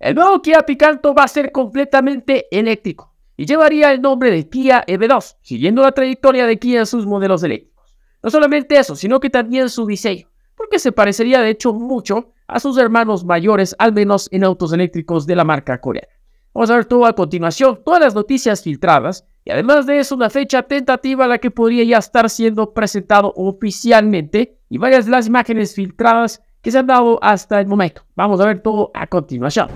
El nuevo Kia Picanto va a ser completamente eléctrico y llevaría el nombre de Kia EV2, siguiendo la trayectoria de Kia en sus modelos eléctricos. No solamente eso, sino que también su diseño, porque se parecería de hecho mucho a sus hermanos mayores, al menos en autos eléctricos de la marca coreana. Vamos a ver todo a continuación, todas las noticias filtradas y además de eso una fecha tentativa a la que podría ya estar siendo presentado oficialmente y varias de las imágenes filtradas que se han dado hasta el momento. Vamos a ver todo a continuación.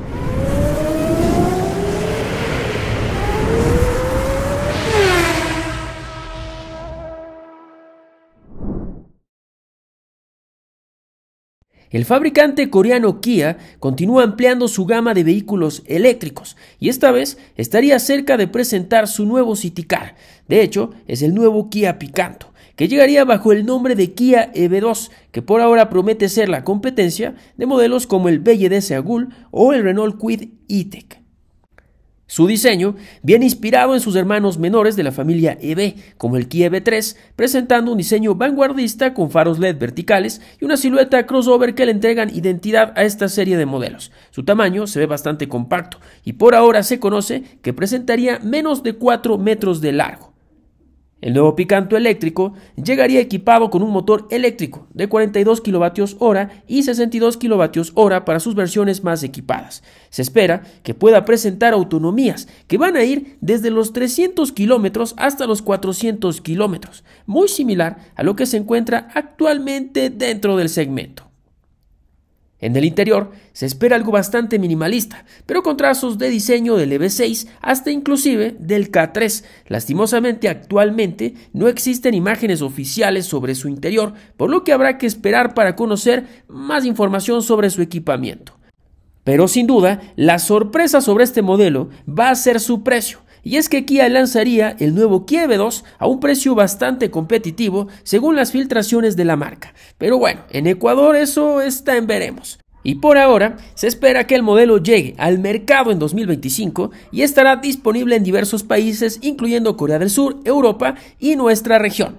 El fabricante coreano Kia continúa ampliando su gama de vehículos eléctricos y esta vez estaría cerca de presentar su nuevo City De hecho, es el nuevo Kia Picanto que llegaría bajo el nombre de Kia EV2, que por ahora promete ser la competencia de modelos como el BYD Seagull o el Renault Quid E-Tech. Su diseño viene inspirado en sus hermanos menores de la familia EV, como el Kia EV3, presentando un diseño vanguardista con faros LED verticales y una silueta crossover que le entregan identidad a esta serie de modelos. Su tamaño se ve bastante compacto y por ahora se conoce que presentaría menos de 4 metros de largo. El nuevo Picanto eléctrico llegaría equipado con un motor eléctrico de 42 kWh y 62 kWh para sus versiones más equipadas. Se espera que pueda presentar autonomías que van a ir desde los 300 km hasta los 400 km, muy similar a lo que se encuentra actualmente dentro del segmento. En el interior se espera algo bastante minimalista, pero con trazos de diseño del EV6 hasta inclusive del K3. Lastimosamente actualmente no existen imágenes oficiales sobre su interior, por lo que habrá que esperar para conocer más información sobre su equipamiento. Pero sin duda, la sorpresa sobre este modelo va a ser su precio. Y es que Kia lanzaría el nuevo Kia 2 a un precio bastante competitivo según las filtraciones de la marca. Pero bueno, en Ecuador eso está en veremos. Y por ahora, se espera que el modelo llegue al mercado en 2025 y estará disponible en diversos países, incluyendo Corea del Sur, Europa y nuestra región.